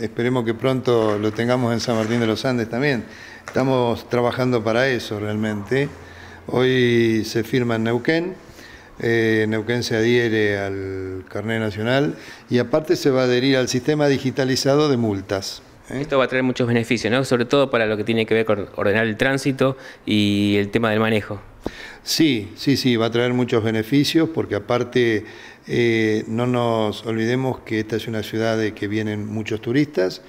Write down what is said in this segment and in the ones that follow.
esperemos que pronto lo tengamos en San Martín de los Andes también. Estamos trabajando para eso realmente. Hoy se firma en Neuquén, eh, Neuquén se adhiere al carnet nacional y aparte se va a adherir al sistema digitalizado de multas. ¿eh? Esto va a traer muchos beneficios, ¿no? sobre todo para lo que tiene que ver con ordenar el tránsito y el tema del manejo. Sí, sí, sí, va a traer muchos beneficios porque aparte eh, no nos olvidemos que esta es una ciudad de que vienen muchos turistas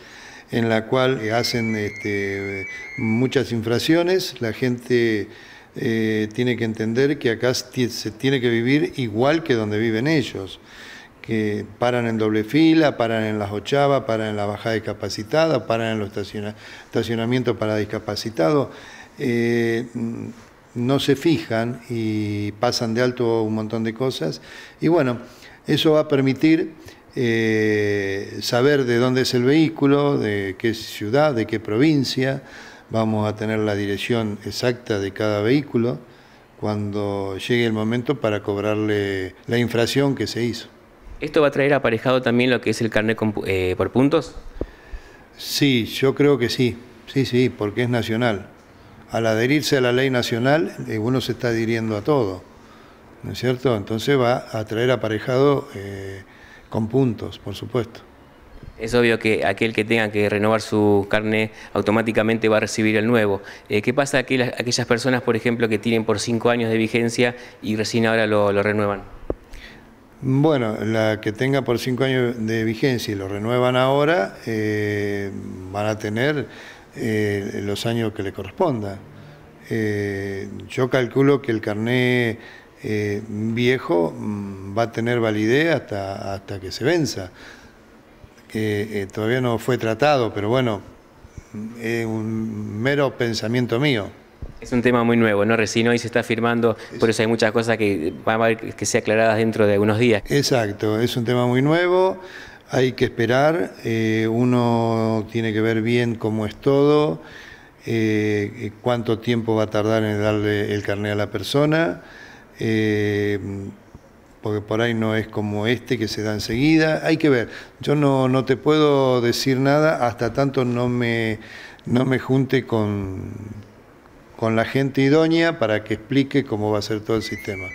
en la cual eh, hacen este, muchas infracciones, la gente eh, tiene que entender que acá se tiene que vivir igual que donde viven ellos, que paran en doble fila, paran en las ochavas, paran en la bajada discapacitada, paran en los estacionamientos para discapacitados no se fijan y pasan de alto un montón de cosas. Y bueno, eso va a permitir eh, saber de dónde es el vehículo, de qué ciudad, de qué provincia. Vamos a tener la dirección exacta de cada vehículo cuando llegue el momento para cobrarle la infracción que se hizo. ¿Esto va a traer aparejado también lo que es el carnet eh, por puntos? Sí, yo creo que sí, sí, sí, porque es nacional al adherirse a la ley nacional, eh, uno se está adhiriendo a todo, ¿no es cierto? Entonces va a traer aparejado eh, con puntos, por supuesto. Es obvio que aquel que tenga que renovar su carne automáticamente va a recibir el nuevo. Eh, ¿Qué pasa con aquellas, personas, por ejemplo, que tienen por cinco años de vigencia y recién ahora lo, renuevan? Bueno, la que tenga por cinco años de vigencia y lo renuevan ahora, van a tener eh, los años que le corresponda. Eh, yo calculo que el carné eh, viejo mm, va a tener validez hasta, hasta que se venza. Eh, todavía no fue tratado, pero bueno, mm, es un mero pensamiento mío. Es un tema muy nuevo, ¿no? Recién hoy se está firmando, por eso hay muchas cosas que van a haber que ser aclaradas dentro de algunos días. Exacto, es un tema muy nuevo hay que esperar, eh, uno tiene que ver bien cómo es todo, eh, cuánto tiempo va a tardar en darle el carné a la persona, eh, porque por ahí no es como este que se da enseguida, hay que ver. Yo no, no te puedo decir nada hasta tanto no me, no me junte con, con la gente idónea para que explique cómo va a ser todo el sistema.